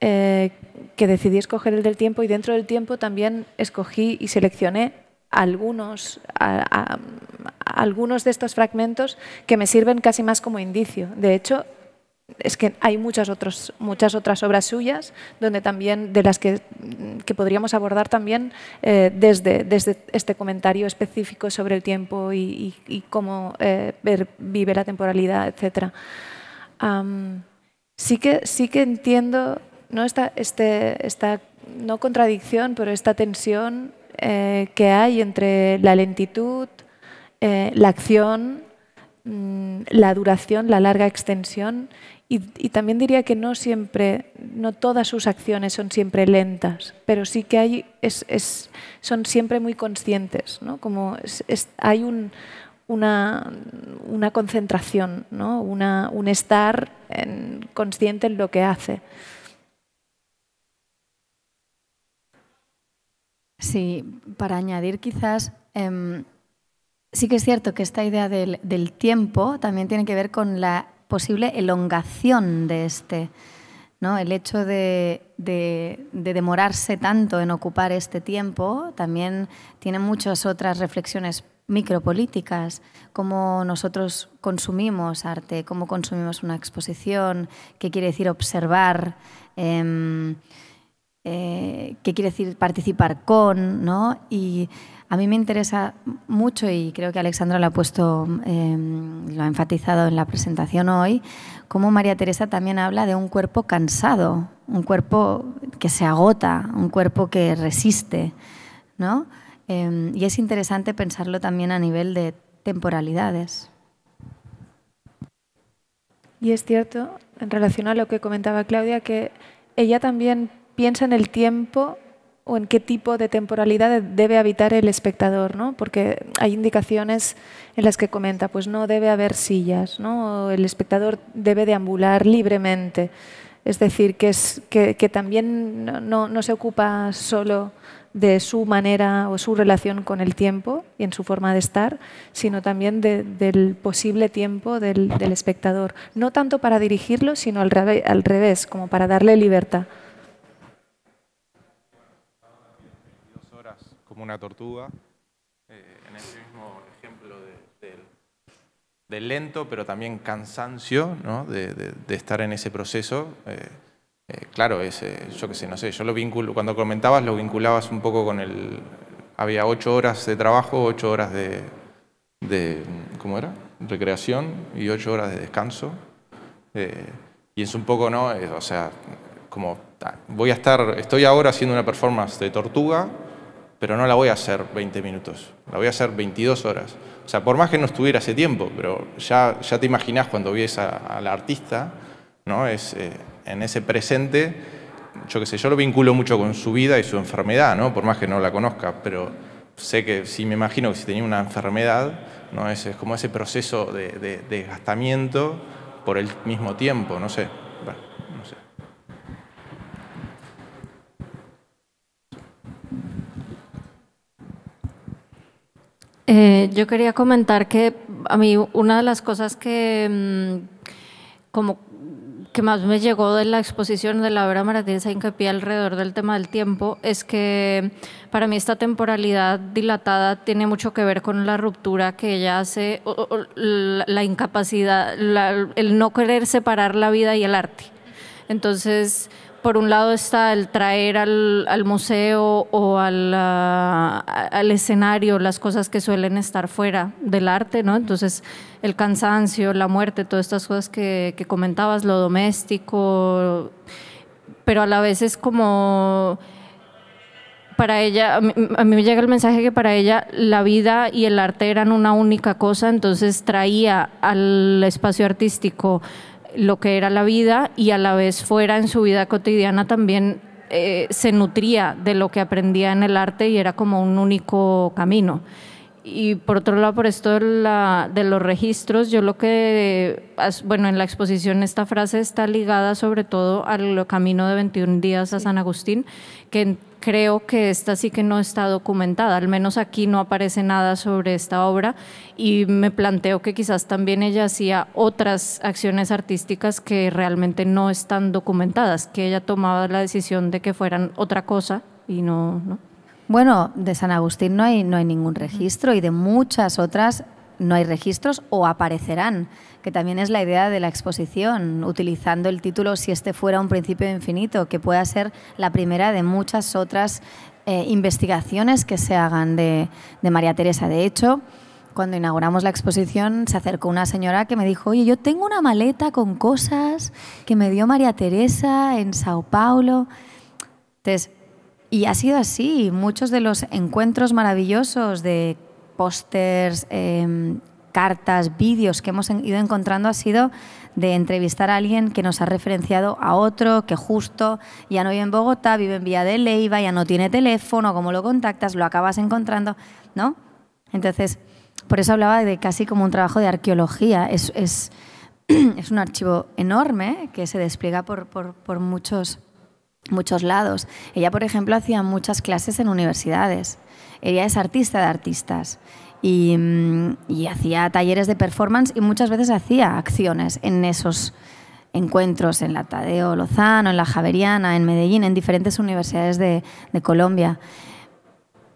eh, que decidí escoger el del tiempo y dentro del tiempo también escogí y seleccioné algunos, algunos de estos fragmentos que me sirven casi más como indicio. De hecho, es que hay muchas, muchas otras obras suyas donde también de las que, podríamos abordar también eh, desde, este comentario específico sobre el tiempo y, cómo eh, vive la temporalidad, etcétera. sí, que, sí que entiendo ¿no? esta, este, no contradicción, pero esta tensión eh, que hay entre la lentitud, la acción, mm, la duración, la larga extensión y, también diría que no siempre, no todas sus acciones son siempre lentas, pero sí que hay, son siempre muy conscientes, Como hay una, concentración, un estar consciente en lo que hace. Sí, para añadir quizás, em, sí que es cierto que esta idea del tiempo también tiene que ver con la posible elongación de este. ¿no? El hecho de, demorarse tanto en ocupar este tiempo también tiene muchas otras reflexiones micropolíticas, cómo nosotros consumimos arte, cómo consumimos una exposición, qué quiere decir observar. Em, eh, qué quiere decir participar con, ¿no? Y a mí me interesa mucho, y creo que Alexandra lo ha puesto, em, lo ha enfatizado en la presentación hoy, cómo María Teresa también habla de un cuerpo cansado, un cuerpo que se agota, un cuerpo que resiste, ¿no? Em, y es interesante pensarlo también a nivel de temporalidades. Y es cierto, en relación a lo que comentaba Claudia, que ella también piensa en el tiempo o en qué tipo de temporalidad debe habitar el espectador, ¿no? porque hay indicaciones en las que comenta, pues no debe haber sillas, ¿no? el espectador debe deambular libremente, es decir, que, que, también no, se ocupa solo de su manera o su relación con el tiempo y en su forma de estar, sino también del posible tiempo del, espectador, no tanto para dirigirlo, sino al revés como para darle libertad. como una tortuga, eh, en ese mismo ejemplo de, lento, pero también cansancio, de, estar en ese proceso. Eh, eh, claro, es, yo qué sé, no sé, yo lo vinculo, cuando comentabas lo vinculabas un poco con el... Había ocho horas de trabajo, ocho horas de, de ¿cómo era? Recreación y ocho horas de descanso. y es un poco, ¿no? o sea, como voy a estar, estoy ahora haciendo una performance de tortuga, pero no la voy a hacer 20 minutos, la voy a hacer 22 horas. O sea, por más que no estuviera ese tiempo, pero ya, ya te imaginás cuando vies a, la artista, ¿no? Es, eh, en ese presente, yo qué sé, yo lo vinculo mucho con su vida y su enfermedad, ¿no? Por más que no la conozca, pero sé que si me imagino que si tenía una enfermedad, ¿no? Es, como ese proceso de, desgastamiento de por el mismo tiempo, no sé. Eh, yo quería comentar que a mí una de las cosas que mm, como que más me llegó de la exposición de la obra maratillosa hincapié alrededor del tema del tiempo es que para mí esta temporalidad dilatada tiene mucho que ver con la ruptura que ella hace, o, la, incapacidad, el no querer separar la vida y el arte. Entonces, por un lado está el traer al, museo o ah, al, escenario las cosas que suelen estar fuera del arte, ¿no? Entonces, el cansancio, la muerte, todas estas cosas que, que comentabas, lo doméstico, pero a la vez es como para ella, a mí, me llega el mensaje que para ella la vida y el arte eran una única cosa, entonces traía al espacio artístico lo que era la vida y a la vez fuera en su vida cotidiana también eh, se nutría de lo que aprendía en el arte y era como un único camino. Y por otro lado, por esto de, de los registros, yo lo que, bueno, en la exposición esta frase está ligada sobre todo al camino de 21 días a San Agustín, que creo que esta sí que no está documentada, al menos aquí no aparece nada sobre esta obra y me planteo que quizás también ella hacía otras acciones artísticas que realmente no están documentadas, que ella tomaba la decisión de que fueran otra cosa y no... Bueno, de San Agustín no hay, no hay ningún registro y de muchas otras no hay registros o aparecerán, que también es la idea de la exposición, utilizando el título Si este fuera un principio infinito, que pueda ser la primera de muchas otras eh, investigaciones que se hagan de, María Teresa. De hecho, cuando inauguramos la exposición se acercó una señora que me dijo, oye, yo tengo una maleta con cosas que me dio María Teresa en Sao Paulo. Entonces, y ha sido así, muchos de los encuentros maravillosos de pósters, em, cartas, vídeos que hemos ido encontrando ha sido de entrevistar a alguien que nos ha referenciado a otro que justo ya no vive en Bogotá, vive en Vía de Leiva, ya no tiene teléfono, cómo lo contactas, lo acabas encontrando, ¿no? Entonces, por eso hablaba de casi como un trabajo de arqueología. Es, un archivo enorme que se despliega por, muchos, muchos lados. Ella, por ejemplo, hacía muchas clases en universidades ella es artista de artistas. Mm, y, hacía talleres de performance y muchas veces hacía acciones en esos encuentros, en la Tadeo Lozano, en la Javeriana, en Medellín, en diferentes universidades de, Colombia.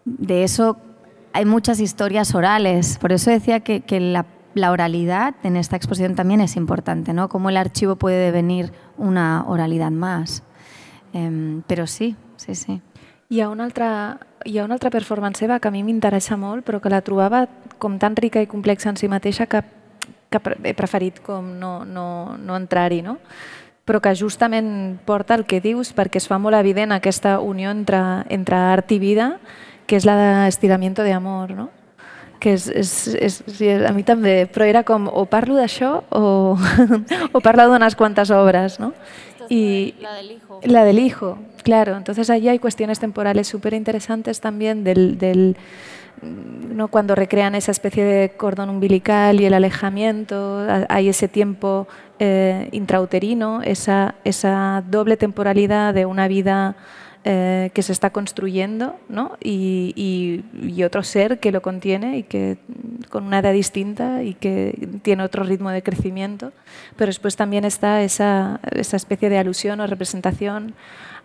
De eso hay muchas historias orales, por eso decía que, la, oralidad en esta exposición también es importante, ¿no? Cómo el archivo puede devenir una oralidad más. Em, pero sí, sí, sí. Y a una otra... hi ha una altra performance seva que a mi m'interessa molt, però que la trobava com tan rica i complexa en si mateixa que, que he preferit com no, no, no entrar-hi, no? però que justament porta el que dius perquè es fa molt evident aquesta unió entre, entre art i vida, que és la d'estiramiento de amor, no? que és, és, és, a mi també, però era com o parlo d'això o, o parlo d'unes quantes obres, no? y la del hijo. claro. Entonces allí hay cuestiones temporales súper interesantes también del, ¿no? cuando recrean esa especie de cordón umbilical y el alejamiento, hay ese tiempo eh, intrauterino, esa, esa doble temporalidad de una vida eh, que se está construyendo ¿no? y, otro ser que lo contiene y que con una edad distinta y que tiene otro ritmo de crecimiento. Pero después también está esa, esa especie de alusión o representación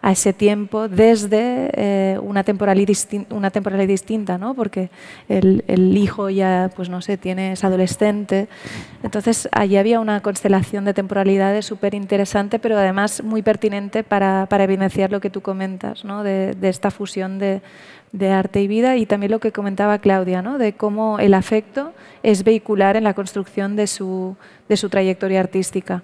a ese tiempo desde eh, una, temporalidad distinta, una temporalidad distinta, ¿no? porque el, el, hijo ya, pues no sé, tiene, es adolescente. Entonces, allí había una constelación de temporalidades súper interesante, pero además muy pertinente para, para, evidenciar lo que tú comentas, ¿no? de, de esta fusión de, de arte y vida y también lo que comentaba Claudia, ¿no? de cómo el afecto es vehicular en la construcción de su, de su trayectoria artística.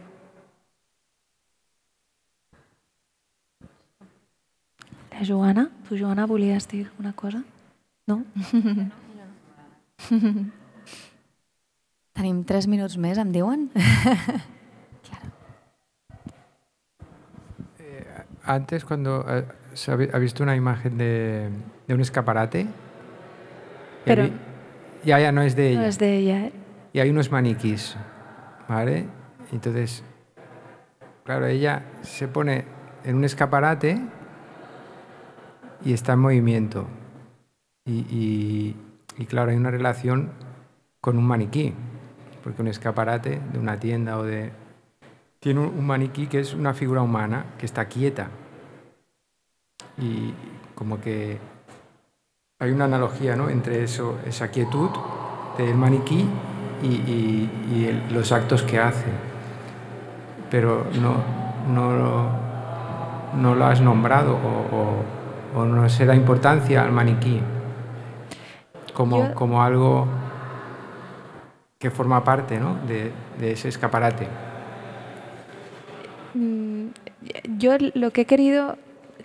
Eh, Joana, ¿tú, Joana volies decir una cosa? No? Tenim tres minutos más, em claro. Eh, antes, cuando eh, se ha visto una imagen de, un escaparate, pero y, ya, ya no es de ella. No es de ella. Y hay unos maniquís, ¿vale? Entonces, claro, ella se pone en un escaparate y está en movimiento. Y, claro, hay una relación con un maniquí, porque un escaparate de una tienda o de... Tiene un, maniquí que es una figura humana que está quieta. Y como que hay una analogía entre eso, esa quietud del maniquí y, los actos que hace. Pero no, no, no lo has nombrado o o no se da importancia al maniquí como, algo que forma parte de, ese escaparate. Mm, yo lo que he querido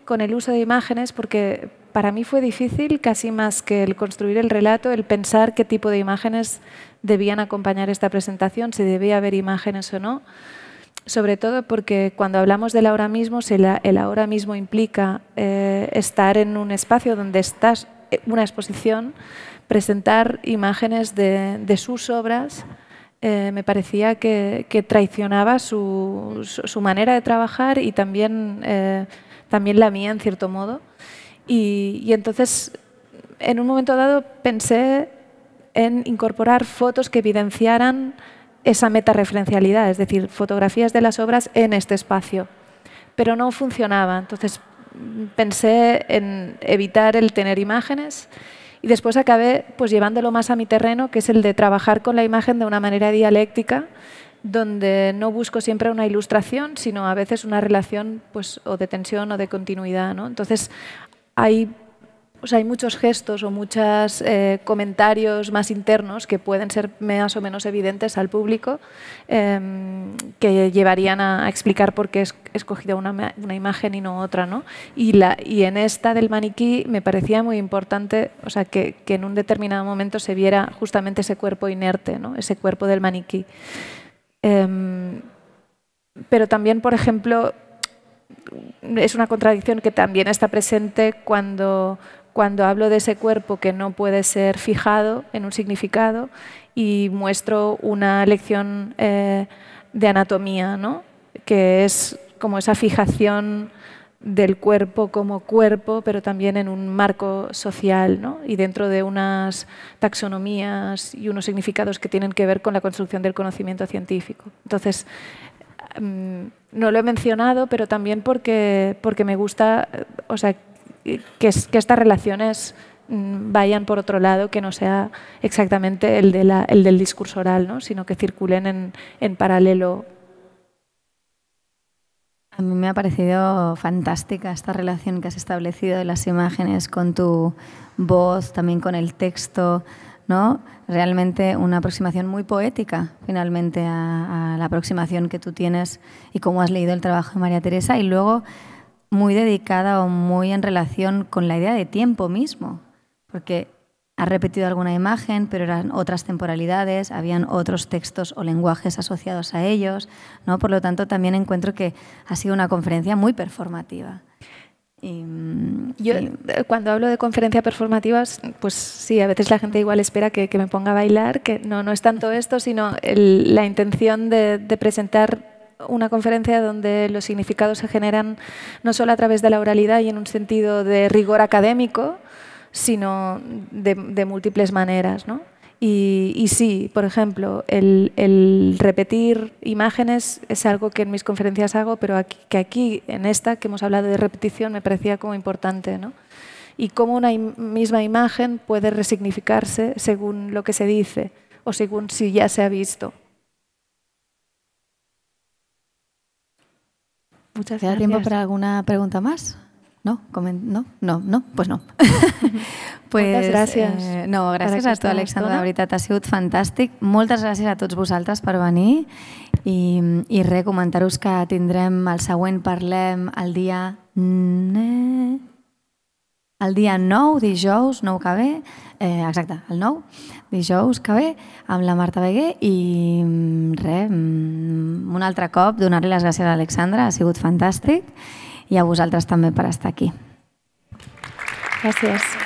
con el uso de imágenes, porque para mí fue difícil, casi más que el construir el relato, el pensar qué tipo de imágenes debían acompañar esta presentación, si debía haber imágenes o no sobre todo porque cuando hablamos del ahora mismo, el ahora mismo implica eh, estar en un espacio donde estás, eh, una exposición, presentar imágenes de, sus obras, eh, me parecía que, traicionaba su, manera de trabajar y también, también la mía, en cierto modo. Y, y entonces, en un momento dado, pensé en incorporar fotos que evidenciaran esa metareferencialidad, es decir, fotografías de las obras en este espacio. Pero no funcionaba, entonces mm, pensé en evitar el tener imágenes y después acabé pues llevándolo más a mi terreno, que es el de trabajar con la imagen de una manera dialéctica, donde no busco siempre una ilustración, sino a veces una relación pues, o de tensión o de continuidad. Entonces, hay pues hay muchos gestos o muchos eh, comentarios más internos que pueden ser más o menos evidentes al público em, que llevarían a, explicar por qué he escogido una, imagen y no otra. Y, y en esta del maniquí me parecía muy importante o sea, que, en un determinado momento se viera justamente ese cuerpo inerte, ese cuerpo del maniquí. Em, pero también, por ejemplo, es una contradicción que también está presente cuando cuando hablo de ese cuerpo que no puede ser fijado en un significado y muestro una lección eh, de anatomía, ¿no? que es como esa fijación del cuerpo como cuerpo, pero también en un marco social ¿no? y dentro de unas taxonomías y unos significados que tienen que ver con la construcción del conocimiento científico. Entonces, mm, no lo he mencionado, pero también porque, porque me gusta, o sea, que, que estas relaciones mm, vayan por otro lado, que no sea exactamente el, el del discurso oral, ¿no? sino que circulen en, en, paralelo. A mí me ha parecido fantástica esta relación que has establecido de las imágenes con tu voz, también con el texto, ¿no? Realmente una aproximación muy poética, finalmente, a, a la aproximación que tú tienes y cómo has leído el trabajo de María Teresa. Y luego muy dedicada o muy en relación con la idea de tiempo mismo, porque ha repetido alguna imagen, pero eran otras temporalidades, habían otros textos o lenguajes asociados a ellos, ¿no? Por lo tanto, también encuentro que ha sido una conferencia muy performativa. Mm, Yo, eh, cuando hablo de conferencia performativa, pues sí, a veces la gente igual espera que, me ponga a bailar, que no, no es tanto esto, sino la intención de, de presentar una conferencia donde los significados se generan no solo a través de la oralidad y en un sentido de rigor académico, sino de, múltiples maneras. Y, sí, por ejemplo, el, repetir imágenes es algo que en mis conferencias hago, pero que aquí, en esta que hemos hablado de repetición, me parecía como importante. Y cómo una misma imagen puede resignificarse según lo que se dice o según si ya se ha visto. Muchas ¿Queda gracias. tiempo para alguna pregunta más? ¿No? ¿No? ¿No? ¿No? Pues no. pues, Moltes gràcies. Eh, no, gràcies a tu, Alexandra. La veritat, ha sigut fantàstic. Moltes gràcies a tots vosaltres per venir i, i res, comentar-vos que tindrem el següent Parlem el dia... El dia 9, dijous, 9 que ve, eh, exacte, el 9, dijous que ve amb la Marta Beguer i mm, res, mm, un altre cop donar-li les gràcies a l'Alexandra, ha sigut fantàstic i a vosaltres també per estar aquí. Gràcies.